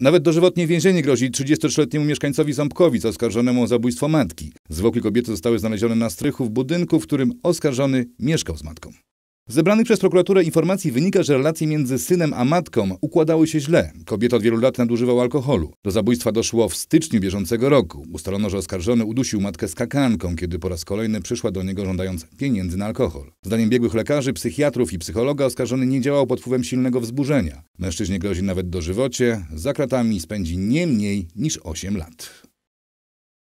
Nawet dożywotnie więzienie grozi 33-letniemu mieszkańcowi Ząbkowic oskarżonemu o zabójstwo matki. Zwłoki kobiety zostały znalezione na strychu w budynku, w którym oskarżony mieszkał z matką zebranych przez prokuraturę informacji wynika, że relacje między synem a matką układały się źle. Kobieta od wielu lat nadużywała alkoholu. Do zabójstwa doszło w styczniu bieżącego roku. Ustalono, że oskarżony udusił matkę skakanką, kiedy po raz kolejny przyszła do niego żądając pieniędzy na alkohol. Zdaniem biegłych lekarzy, psychiatrów i psychologa oskarżony nie działał pod wpływem silnego wzburzenia. Mężczyźnie grozi nawet dożywocie, za kratami spędzi nie mniej niż 8 lat.